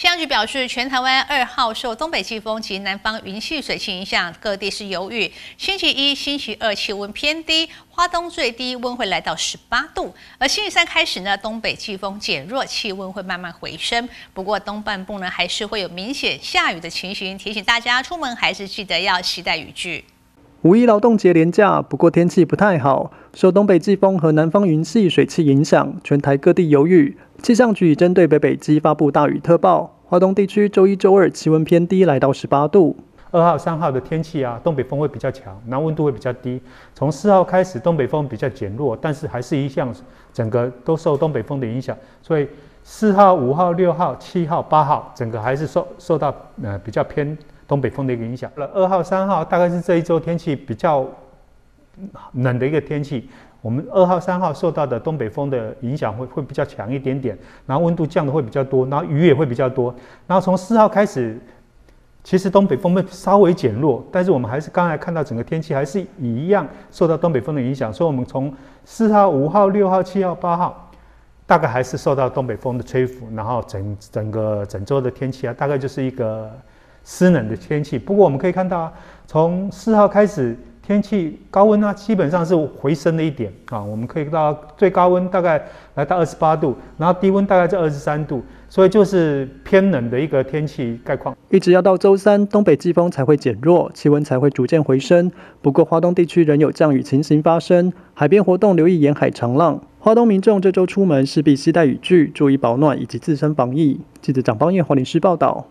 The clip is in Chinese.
气象局表示，全台湾二号受东北季风及南方云系水气影响，各地是有雨。星期一、星期二气温偏低，花东最低温会来到十八度。而星期三开始呢，东北季风减弱，气温会慢慢回升。不过东半部呢，还是会有明显下雨的情形，提醒大家出门还是记得要携带雨具。五一劳动节连假，不过天气不太好，受东北季风和南方云系水气影响，全台各地有雨。气象局已针对北北极发布大雨特报。华东地区周一周二气温偏低，来到十八度。二号、三号的天气啊，东北风会比较强，然后温度会比较低。从四号开始，东北风比较减弱，但是还是一向整个都受东北风的影响。所以四号、五号、六号、七号、八号，整个还是受受到呃比较偏东北风的一个影响。那二号、三号大概是这一周天气比较冷的一个天气。我们二号、三号受到的东北风的影响会会比较强一点点，然后温度降的会比较多，然后雨也会比较多。然后从四号开始，其实东北风会稍微减弱，但是我们还是刚才看到整个天气还是一样受到东北风的影响，所以我们从四号、五号、六号、七号、八号，大概还是受到东北风的吹拂，然后整整个整周的天气啊，大概就是一个湿冷的天气。不过我们可以看到啊，从四号开始。天气高温啊，基本上是回升了一点啊，我们可以到最高温大概来到二十八度，然后低温大概在二十三度，所以就是偏冷的一个天气概况。一直要到周三，东北季风才会减弱，气温才会逐渐回升。不过华东地区仍有降雨情形发生，海边活动留意沿海长浪。华东民众这周出门势必携带雨具，注意保暖以及自身防疫。记者蒋邦彦黄女士报道。